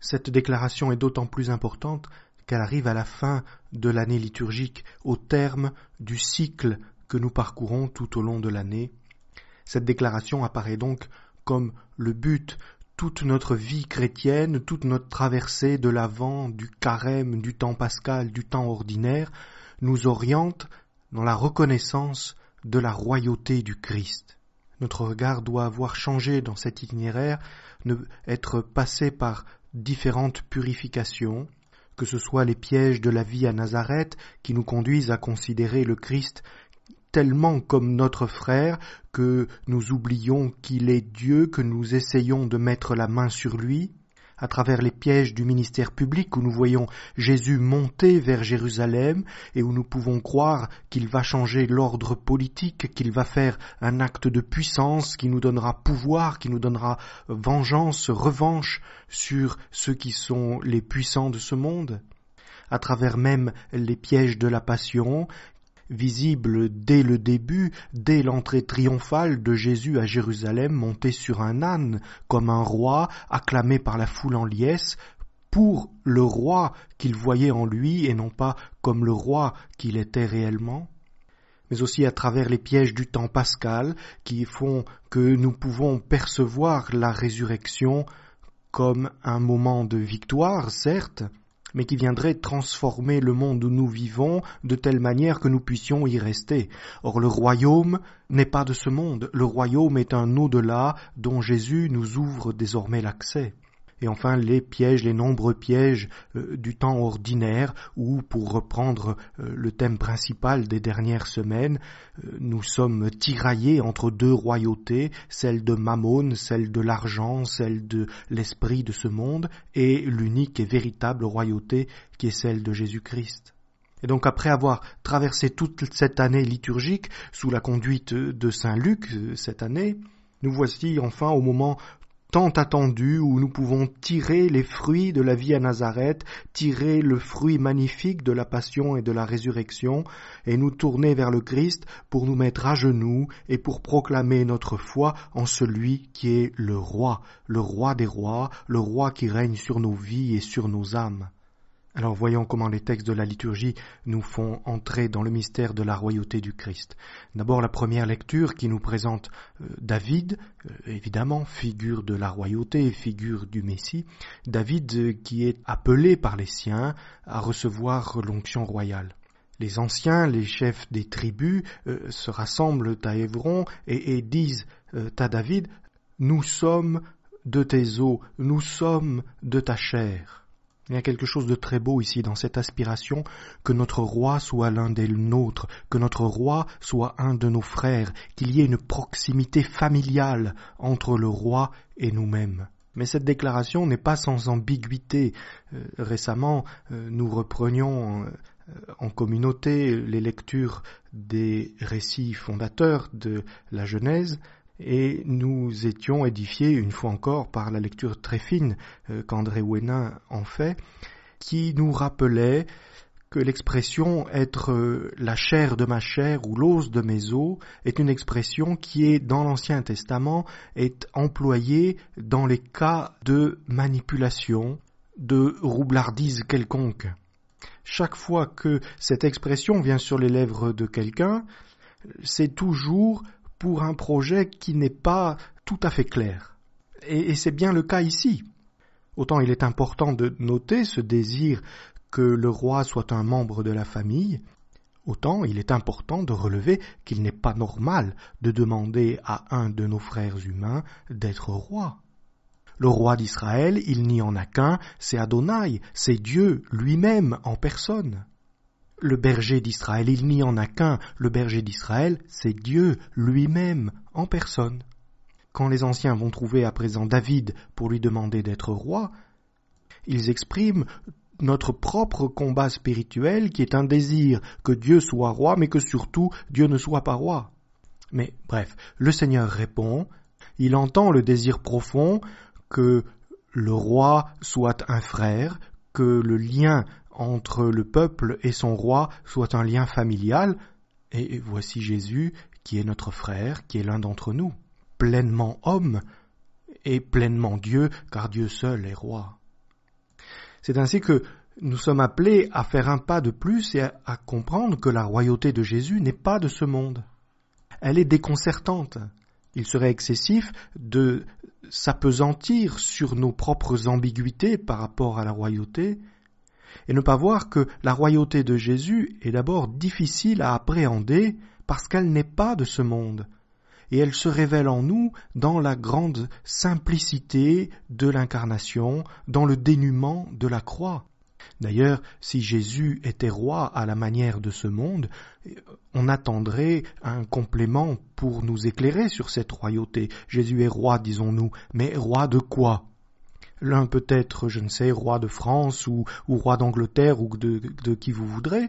Cette déclaration est d'autant plus importante qu'elle arrive à la fin de l'année liturgique, au terme du cycle que nous parcourons tout au long de l'année. Cette déclaration apparaît donc comme le but, toute notre vie chrétienne, toute notre traversée de l'avant, du carême, du temps pascal, du temps ordinaire, nous oriente dans la reconnaissance de la royauté du Christ. Notre regard doit avoir changé dans cet itinéraire, être passé par différentes purifications, que ce soit les pièges de la vie à Nazareth qui nous conduisent à considérer le Christ tellement comme notre frère que nous oublions qu'il est Dieu, que nous essayons de mettre la main sur lui, à travers les pièges du ministère public où nous voyons Jésus monter vers Jérusalem et où nous pouvons croire qu'il va changer l'ordre politique, qu'il va faire un acte de puissance qui nous donnera pouvoir, qui nous donnera vengeance, revanche sur ceux qui sont les puissants de ce monde à travers même les pièges de la passion visible dès le début, dès l'entrée triomphale de Jésus à Jérusalem monté sur un âne, comme un roi acclamé par la foule en liesse, pour le roi qu'il voyait en lui et non pas comme le roi qu'il était réellement mais aussi à travers les pièges du temps pascal qui font que nous pouvons percevoir la résurrection comme un moment de victoire, certes, mais qui viendrait transformer le monde où nous vivons de telle manière que nous puissions y rester. Or le royaume n'est pas de ce monde, le royaume est un au-delà dont Jésus nous ouvre désormais l'accès et enfin les pièges, les nombreux pièges euh, du temps ordinaire, où, pour reprendre euh, le thème principal des dernières semaines, euh, nous sommes tiraillés entre deux royautés, celle de Mammon, celle de l'argent, celle de l'esprit de ce monde, et l'unique et véritable royauté qui est celle de Jésus-Christ. Et donc après avoir traversé toute cette année liturgique sous la conduite de Saint Luc cette année, nous voici enfin au moment tant attendu où nous pouvons tirer les fruits de la vie à Nazareth, tirer le fruit magnifique de la passion et de la résurrection, et nous tourner vers le Christ pour nous mettre à genoux et pour proclamer notre foi en celui qui est le roi, le roi des rois, le roi qui règne sur nos vies et sur nos âmes. Alors voyons comment les textes de la liturgie nous font entrer dans le mystère de la royauté du Christ. D'abord la première lecture qui nous présente euh, David, euh, évidemment figure de la royauté, et figure du Messie, David euh, qui est appelé par les siens à recevoir l'onction royale. Les anciens, les chefs des tribus, se rassemblent à Évron et, disent à David, Nous sommes de tes os, nous sommes de ta chair. Il y a quelque chose de très beau ici dans cette aspiration que notre roi soit l'un des nôtres, que notre roi soit un de nos frères, qu'il y ait une proximité familiale entre le roi et nous-mêmes. Mais cette déclaration n'est pas sans ambiguïté. Euh, récemment, euh, nous reprenions euh, en communauté les lectures des récits fondateurs de la Genèse, et nous étions édifiés une fois encore par la lecture très fine euh, qu'André Ouénin en fait, qui nous rappelait que l'expression être euh, la chair de ma chair ou l'os de mes os est une expression qui est dans l'Ancien Testament est employée dans les cas de manipulation, de roublardise quelconque. Chaque fois que cette expression vient sur les lèvres de quelqu'un, c'est toujours pour un projet qui n'est pas tout à fait clair. Et, c'est bien le cas ici. Autant il est important de noter ce désir que le roi soit un membre de la famille, autant il est important de relever qu'il n'est pas normal de demander à un de nos frères humains d'être roi. Le roi d'Israël, il n'y en a qu'un, c'est Adonai, c'est Dieu lui-même en personne le berger d'Israël. Il n'y en a qu'un. Le berger d'Israël, c'est Dieu lui-même en personne. Quand les anciens vont trouver à présent David pour lui demander d'être roi, ils expriment notre propre combat spirituel qui est un désir que Dieu soit roi, mais que surtout Dieu ne soit pas roi. Mais bref, le Seigneur répond, il entend le désir profond que le roi soit un frère, que le lien entre le peuple et son roi soit un lien familial, et voici Jésus qui est notre frère, qui est l'un d'entre nous, pleinement homme et pleinement Dieu, car Dieu seul est roi. C'est ainsi que nous sommes appelés à faire un pas de plus et à, comprendre que la royauté de Jésus n'est pas de ce monde. Elle est déconcertante. Il serait excessif de s'apesantir sur nos propres ambiguïtés par rapport à la royauté, et ne pas voir que la royauté de Jésus est d'abord difficile à appréhender parce qu'elle n'est pas de ce monde, et elle se révèle en nous dans la grande simplicité de l'incarnation, dans le dénuement de la croix. D'ailleurs, si Jésus était roi à la manière de ce monde, on attendrait un complément pour nous éclairer sur cette royauté. Jésus est roi, disons-nous, mais roi de quoi l'un peut être, je ne sais, roi de France ou, roi d'Angleterre ou de, qui vous voudrez,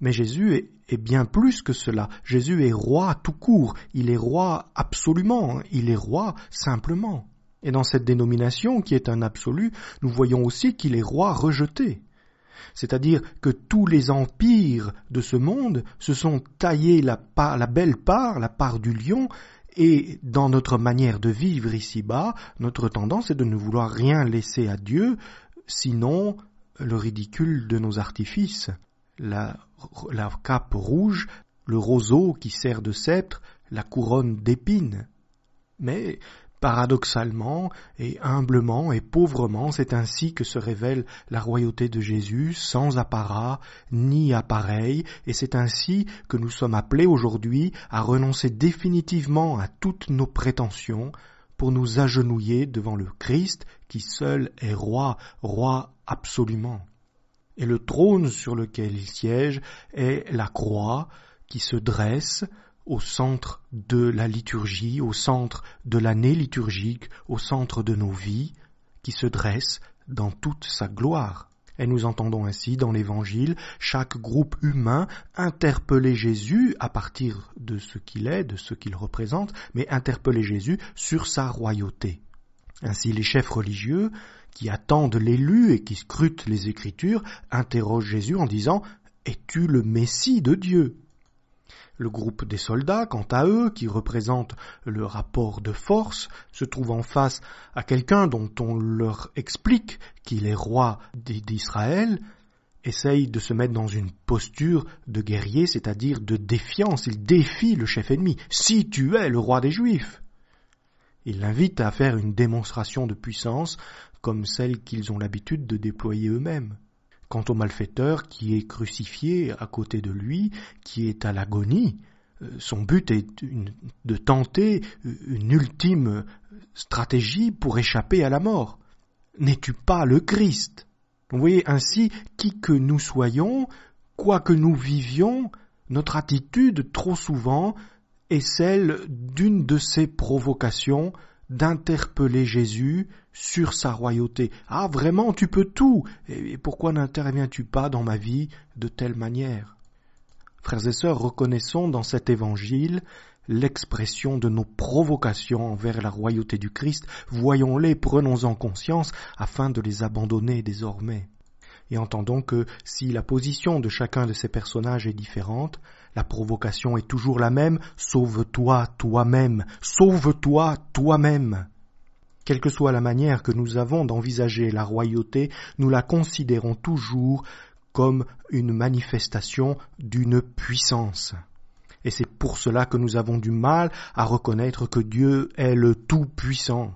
mais Jésus est, bien plus que cela. Jésus est roi tout court, il est roi absolument, il est roi simplement. Et dans cette dénomination qui est un absolu, nous voyons aussi qu'il est roi rejeté. C'est-à-dire que tous les empires de ce monde se sont taillés la, la belle part, la part du lion, et dans notre manière de vivre ici-bas, notre tendance est de ne vouloir rien laisser à Dieu, sinon le ridicule de nos artifices, la, cape rouge, le roseau qui sert de sceptre, la couronne d'épines. Mais Paradoxalement et humblement et pauvrement, c'est ainsi que se révèle la royauté de Jésus, sans apparat ni appareil, et c'est ainsi que nous sommes appelés aujourd'hui à renoncer définitivement à toutes nos prétentions pour nous agenouiller devant le Christ qui seul est roi, roi absolument. Et le trône sur lequel il siège est la croix qui se dresse au centre de la liturgie, au centre de l'année liturgique, au centre de nos vies, qui se dresse dans toute sa gloire. Et nous entendons ainsi dans l'Évangile chaque groupe humain interpeller Jésus à partir de ce qu'il est, de ce qu'il représente, mais interpeller Jésus sur sa royauté. Ainsi les chefs religieux, qui attendent l'élu et qui scrutent les Écritures, interrogent Jésus en disant Es-tu le Messie de Dieu le groupe des soldats, quant à eux, qui représentent le rapport de force, se trouve en face à quelqu'un dont on leur explique qu'il est roi d'Israël, essaye de se mettre dans une posture de guerrier, c'est-à-dire de défiance. Il défie le chef ennemi. Si tu es le roi des Juifs Il l'invite à faire une démonstration de puissance comme celle qu'ils ont l'habitude de déployer eux-mêmes. Quant au malfaiteur qui est crucifié à côté de lui, qui est à l'agonie, euh, son but est de tenter euh, une ultime stratégie pour échapper à la mort. N'es-tu pas le Christ Vous voyez ainsi, qui que nous soyons, quoi que nous vivions, notre attitude trop souvent est celle d'une de ces provocations d'interpeller Jésus sur sa royauté. Ah, vraiment, tu peux tout. Et pourquoi n'interviens-tu pas dans ma vie de telle manière Frères et sœurs, reconnaissons dans cet évangile l'expression de nos provocations envers la royauté du Christ. Voyons-les, prenons-en conscience afin de les abandonner désormais. Et entendons que si la position de chacun de ces personnages est différente, la provocation est toujours la même, sauve-toi toi-même, sauve-toi toi-même. Quelle que soit la manière que nous avons d'envisager la royauté, nous la considérons toujours comme une manifestation d'une puissance. Et c'est pour cela que nous avons du mal à reconnaître que Dieu est le Tout-Puissant.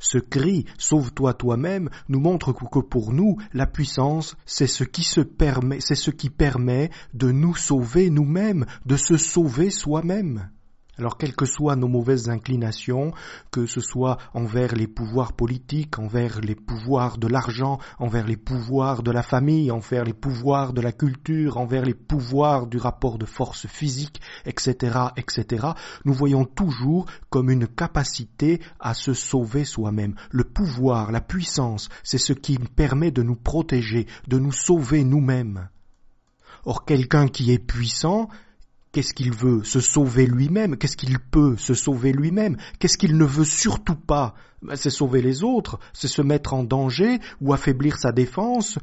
Ce cri Sauve-toi toi-même nous montre que pour nous, la puissance, c'est ce qui se permet, c'est ce qui permet de nous sauver nous-mêmes, de se sauver soi-même. Alors quelles que soient nos mauvaises inclinations, que ce soit envers les pouvoirs politiques, envers les pouvoirs de l'argent, envers les pouvoirs de la famille, envers les pouvoirs de la culture, envers les pouvoirs du rapport de force physique, etc., etc., nous voyons toujours comme une capacité à se sauver soi-même. Le pouvoir, la puissance, c'est ce qui permet de nous protéger, de nous sauver nous-mêmes. Or quelqu'un qui est puissant, Qu'est-ce qu'il veut Se sauver lui-même Qu'est-ce qu'il peut Se sauver lui-même Qu'est-ce qu'il ne veut surtout pas ben, C'est sauver les autres, c'est se mettre en danger ou affaiblir sa défense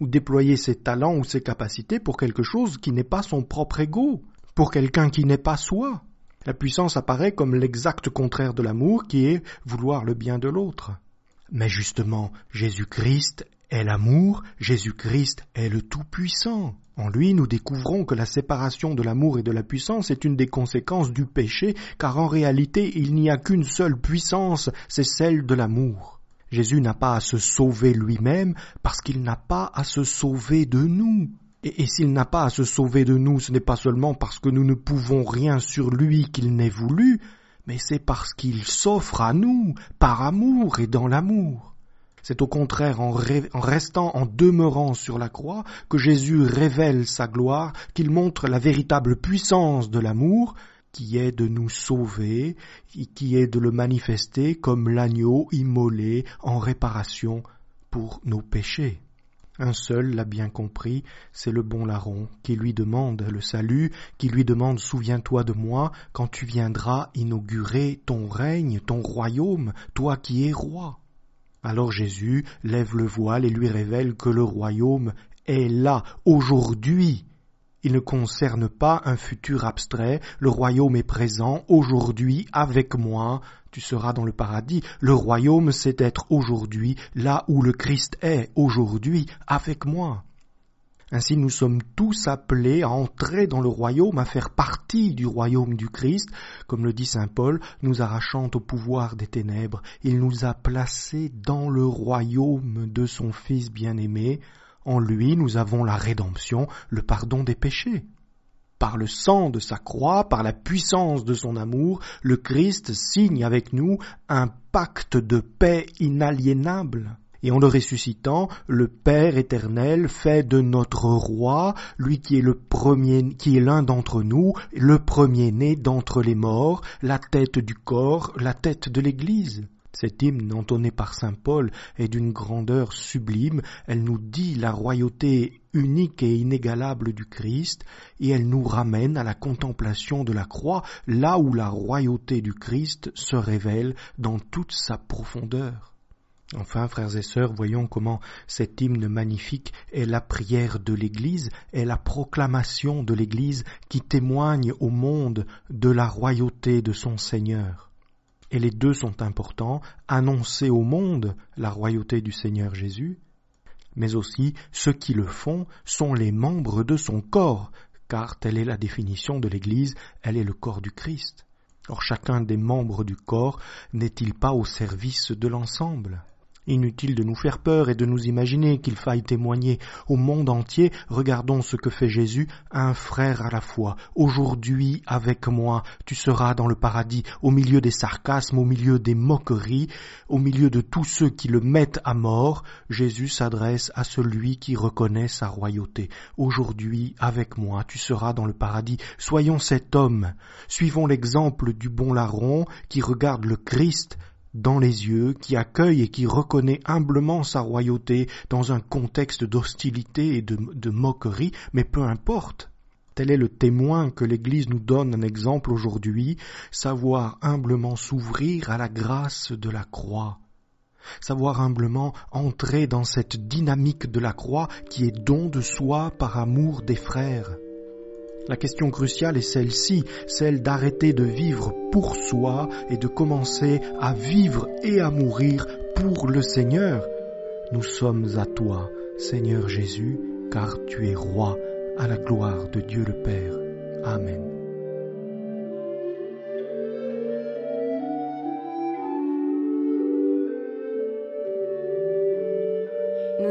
ou déployer ses talents ou ses capacités pour quelque chose qui n'est pas son propre ego, pour quelqu'un qui n'est pas soi. La puissance apparaît comme l'exact contraire de l'amour qui est vouloir le bien de l'autre. Mais justement, Jésus-Christ est l'amour, Jésus-Christ est le Tout-Puissant. En lui, nous découvrons que la séparation de l'amour et de la puissance est une des conséquences du péché, car en réalité il n'y a qu'une seule puissance, c'est celle de l'amour. Jésus n'a pas à se sauver lui-même, parce qu'il n'a pas à se sauver de nous. Et, et s'il n'a pas à se sauver de nous, ce n'est pas seulement parce que nous ne pouvons rien sur lui qu'il n'ait voulu, mais c'est parce qu'il s'offre à nous, par amour et dans l'amour. C'est au contraire en, restant, en demeurant sur la croix, que Jésus révèle sa gloire, qu'il montre la véritable puissance de l'amour, qui est de nous sauver, qui est de le manifester comme l'agneau immolé en réparation pour nos péchés. Un seul l'a bien compris, c'est le bon larron, qui lui demande le salut, qui lui demande Souviens-toi de moi quand tu viendras inaugurer ton règne, ton royaume, toi qui es roi. Alors Jésus lève le voile et lui révèle que le royaume est là, aujourd'hui. Il ne concerne pas un futur abstrait, le royaume est présent, aujourd'hui, avec moi, tu seras dans le paradis. Le royaume, c'est être aujourd'hui, là où le Christ est, aujourd'hui, avec moi. Ainsi nous sommes tous appelés à entrer dans le royaume, à faire partie du royaume du Christ, comme le dit Saint Paul, nous arrachant au pouvoir des ténèbres, il nous a placés dans le royaume de son Fils bien-aimé, en lui nous avons la rédemption, le pardon des péchés. Par le sang de sa croix, par la puissance de son amour, le Christ signe avec nous un pacte de paix inaliénable. Et en le ressuscitant, le Père éternel fait de notre roi, lui qui est le premier, qui est l'un d'entre nous, le premier-né d'entre les morts, la tête du corps, la tête de l'Église. Cet hymne entonné par saint Paul est d'une grandeur sublime, elle nous dit la royauté unique et inégalable du Christ, et elle nous ramène à la contemplation de la croix, là où la royauté du Christ se révèle dans toute sa profondeur. Enfin, frères et sœurs, voyons comment cet hymne magnifique est la prière de l'Église, est la proclamation de l'Église qui témoigne au monde de la royauté de son Seigneur. Et les deux sont importants, annoncer au monde la royauté du Seigneur Jésus, mais aussi ceux qui le font sont les membres de son corps, car telle est la définition de l'Église, elle est le corps du Christ. Or chacun des membres du corps n'est-il pas au service de l'ensemble Inutile de nous faire peur et de nous imaginer qu'il faille témoigner au monde entier, regardons ce que fait Jésus, un frère à la fois. Aujourd'hui, avec moi, tu seras dans le paradis, au milieu des sarcasmes, au milieu des moqueries, au milieu de tous ceux qui le mettent à mort. Jésus s'adresse à celui qui reconnaît sa royauté. Aujourd'hui, avec moi, tu seras dans le paradis. Soyons cet homme. Suivons l'exemple du bon larron qui regarde le Christ dans les yeux, qui accueille et qui reconnaît humblement sa royauté dans un contexte d'hostilité et de, moquerie, mais peu importe. Tel est le témoin que l'Église nous donne un exemple aujourd'hui, savoir humblement s'ouvrir à la grâce de la croix, savoir humblement entrer dans cette dynamique de la croix qui est don de soi par amour des frères. La question cruciale est celle-ci, celle d'arrêter de vivre pour soi et de commencer à vivre et à mourir pour le Seigneur. Nous sommes à toi, Seigneur Jésus, car tu es roi à la gloire de Dieu le Père. Amen.